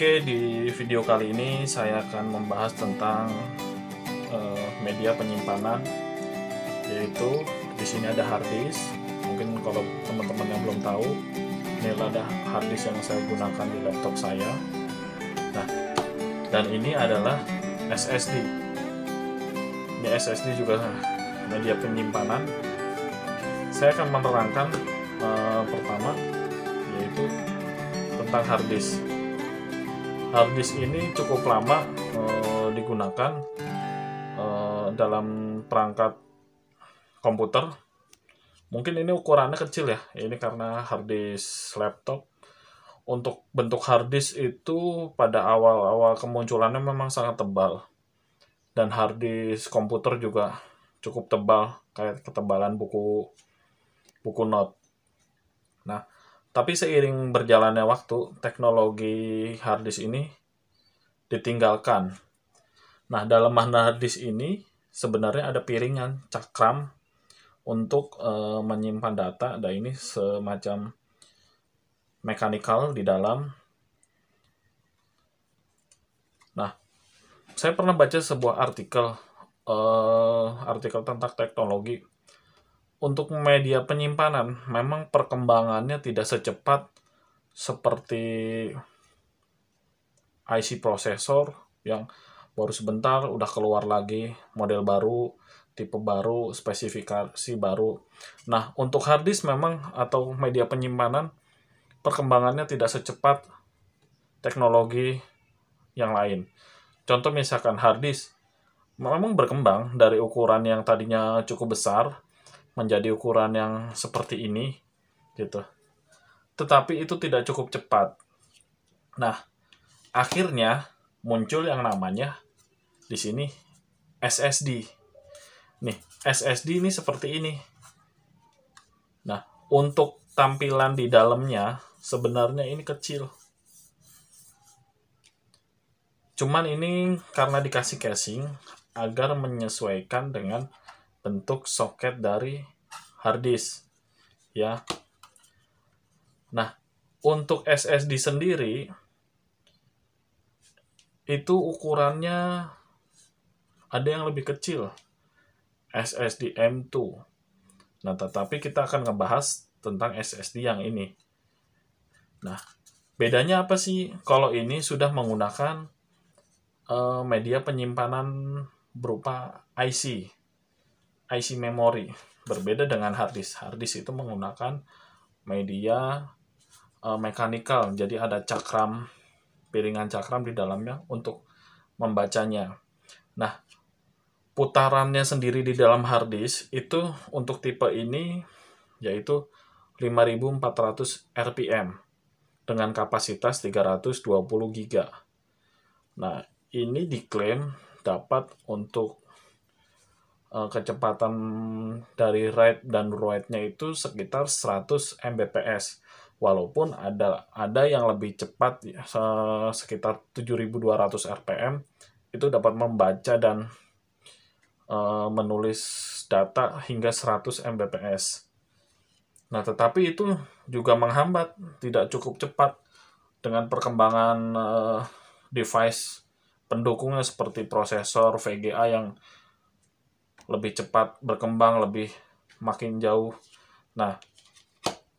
Oke, di video kali ini saya akan membahas tentang uh, media penyimpanan, yaitu di sini ada hard disk. Mungkin kalau teman-teman yang belum tahu, ini adalah hard disk yang saya gunakan di laptop saya. Nah, dan ini adalah SSD. Ini SSD juga media penyimpanan. Saya akan menerangkan uh, pertama yaitu tentang hard disk hard disk ini cukup lama uh, digunakan uh, dalam perangkat komputer mungkin ini ukurannya kecil ya ini karena hard disk laptop untuk bentuk hard disk itu pada awal-awal kemunculannya memang sangat tebal dan hard disk komputer juga cukup tebal kayak ketebalan buku buku not nah tapi seiring berjalannya waktu, teknologi hard ini ditinggalkan. Nah, dalam hard disk ini sebenarnya ada piringan, cakram untuk e, menyimpan data. Dan ini semacam mekanikal di dalam. Nah, saya pernah baca sebuah artikel, e, artikel tentang teknologi untuk media penyimpanan memang perkembangannya tidak secepat seperti IC prosesor yang baru sebentar udah keluar lagi model baru tipe baru spesifikasi baru nah untuk hard disk memang atau media penyimpanan perkembangannya tidak secepat teknologi yang lain contoh misalkan hard disk memang berkembang dari ukuran yang tadinya cukup besar menjadi ukuran yang seperti ini gitu. Tetapi itu tidak cukup cepat. Nah, akhirnya muncul yang namanya di sini SSD. Nih, SSD ini seperti ini. Nah, untuk tampilan di dalamnya sebenarnya ini kecil. Cuman ini karena dikasih casing agar menyesuaikan dengan bentuk soket dari hard disk ya. Nah, untuk SSD sendiri itu ukurannya ada yang lebih kecil SSD M2. Nah, tetapi kita akan ngebahas tentang SSD yang ini. Nah, bedanya apa sih kalau ini sudah menggunakan uh, media penyimpanan berupa IC IC memory. Berbeda dengan hard disk. Hard disk itu menggunakan media uh, eh, mekanikal. Jadi ada cakram, piringan cakram di dalamnya untuk membacanya. Nah, putarannya sendiri di dalam hard disk itu untuk tipe ini yaitu 5400 RPM dengan kapasitas 320 GB. Nah, ini diklaim dapat untuk Eh, kecepatan dari write dan write nya itu sekitar 100 Mbps. Walaupun ada ada yang lebih cepat ya, sekitar 7200 RPM itu dapat membaca dan uh, menulis data hingga 100 Mbps. Nah, tetapi itu juga menghambat, tidak cukup cepat dengan perkembangan uh, device pendukungnya seperti prosesor VGA yang lebih cepat berkembang, lebih makin jauh. Nah,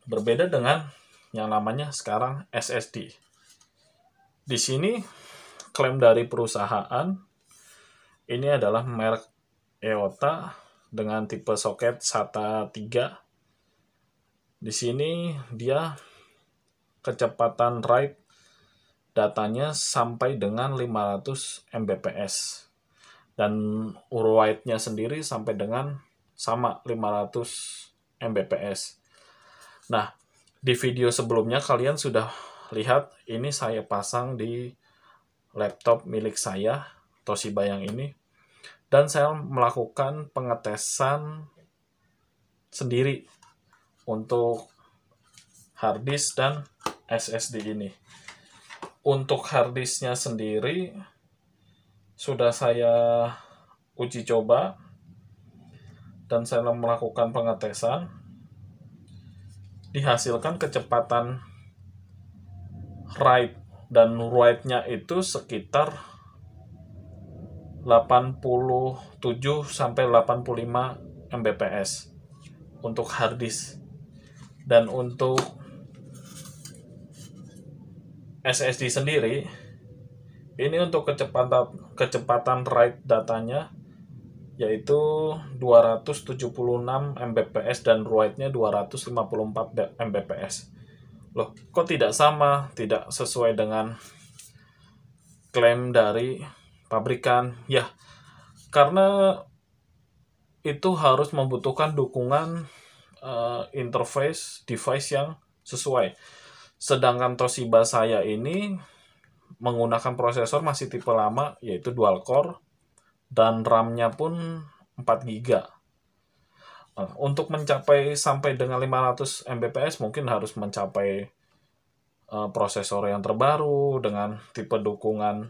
berbeda dengan yang namanya sekarang SSD. Di sini klaim dari perusahaan ini adalah merek EOTA dengan tipe soket SATA 3. Di sini dia kecepatan write datanya sampai dengan 500 Mbps dan urwaitnya nya sendiri sampai dengan sama 500 Mbps. Nah, di video sebelumnya kalian sudah lihat ini saya pasang di laptop milik saya Toshiba yang ini dan saya melakukan pengetesan sendiri untuk harddisk dan SSD ini. Untuk harddisknya sendiri sudah saya uji coba dan saya melakukan pengetesan dihasilkan kecepatan write dan write-nya itu sekitar 87 sampai 85 Mbps untuk hard disk dan untuk SSD sendiri ini untuk kecepatan kecepatan write datanya yaitu 276 Mbps dan write-nya 254 Mbps. Loh, kok tidak sama? Tidak sesuai dengan klaim dari pabrikan. Ya, karena itu harus membutuhkan dukungan uh, interface device yang sesuai. Sedangkan Toshiba saya ini menggunakan prosesor masih tipe lama yaitu dual core dan RAM-nya pun 4 GB. Nah, untuk mencapai sampai dengan 500 Mbps mungkin harus mencapai uh, prosesor yang terbaru dengan tipe dukungan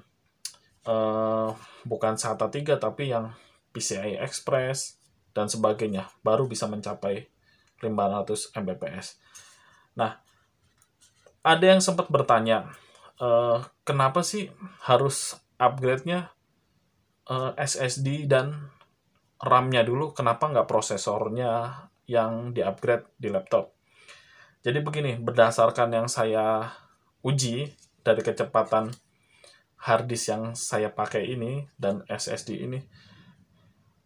uh, bukan SATA 3 tapi yang PCI Express dan sebagainya baru bisa mencapai 500 Mbps. Nah, ada yang sempat bertanya, uh, kenapa sih harus upgrade-nya uh, eh, SSD dan RAM-nya dulu, kenapa nggak prosesornya yang di-upgrade di laptop? Jadi begini, berdasarkan yang saya uji dari kecepatan hard disk yang saya pakai ini dan SSD ini,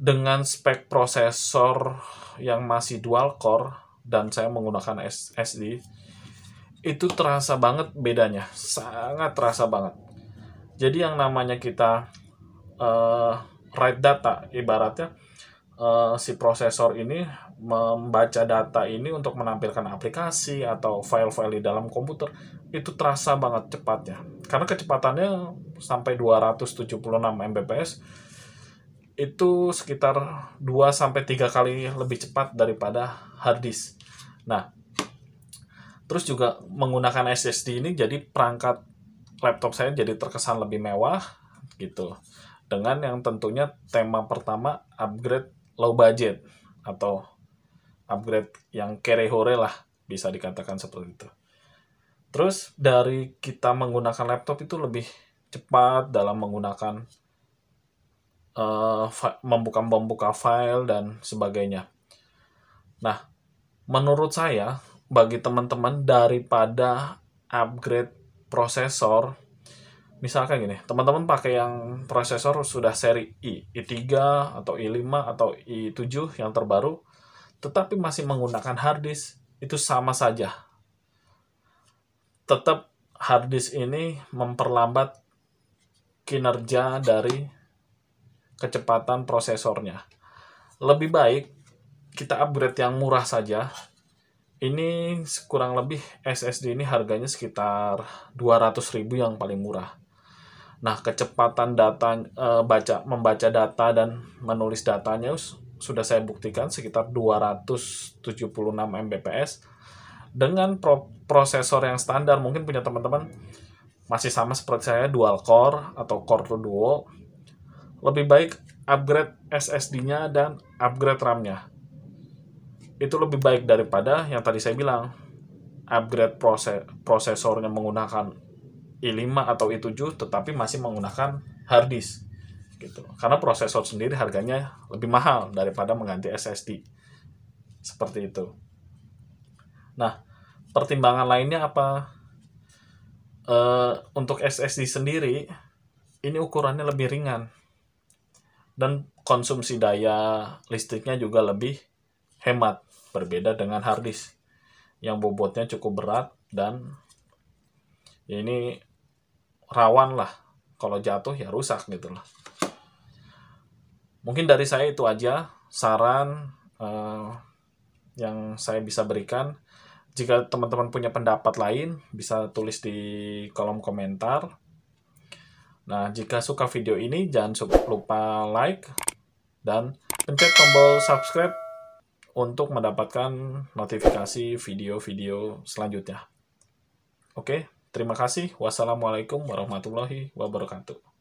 dengan spek prosesor yang masih dual core dan saya menggunakan SSD, itu terasa banget bedanya, sangat terasa banget. Jadi yang namanya kita uh, write data, ibaratnya uh, si prosesor ini membaca data ini untuk menampilkan aplikasi atau file-file di dalam komputer, itu terasa banget cepatnya. Karena kecepatannya sampai 276 Mbps, itu sekitar 2 sampai 3 kali lebih cepat daripada hard disk. Nah, Terus juga menggunakan SSD ini jadi perangkat laptop saya jadi terkesan lebih mewah gitu. Dengan yang tentunya tema pertama upgrade low budget atau upgrade yang kere hore lah bisa dikatakan seperti itu. Terus dari kita menggunakan laptop itu lebih cepat dalam menggunakan uh, eh, membuka membuka file dan sebagainya. Nah, menurut saya bagi teman-teman daripada upgrade prosesor misalkan gini teman-teman pakai yang prosesor sudah seri i i3 atau i5 atau i7 yang terbaru tetapi masih menggunakan hard disk itu sama saja tetap hard disk ini memperlambat kinerja dari kecepatan prosesornya lebih baik kita upgrade yang murah saja ini kurang lebih SSD ini harganya sekitar 200 ribu yang paling murah. Nah, kecepatan data e, baca membaca data dan menulis datanya sudah saya buktikan sekitar 276 Mbps dengan pro prosesor yang standar mungkin punya teman-teman masih sama seperti saya dual core atau core to duo lebih baik upgrade SSD-nya dan upgrade RAM-nya itu lebih baik daripada yang tadi saya bilang upgrade proses prosesornya menggunakan i5 atau i7 tetapi masih menggunakan hard disk gitu karena prosesor sendiri harganya lebih mahal daripada mengganti SSD seperti itu nah pertimbangan lainnya apa e, untuk SSD sendiri ini ukurannya lebih ringan dan konsumsi daya listriknya juga lebih hemat berbeda dengan harddisk yang bobotnya cukup berat dan ya ini rawan lah kalau jatuh ya rusak gitu lah mungkin dari saya itu aja saran uh, yang saya bisa berikan jika teman-teman punya pendapat lain bisa tulis di kolom komentar nah jika suka video ini jangan lupa like dan pencet tombol subscribe untuk mendapatkan notifikasi video-video selanjutnya. Oke, terima kasih. Wassalamualaikum warahmatullahi wabarakatuh.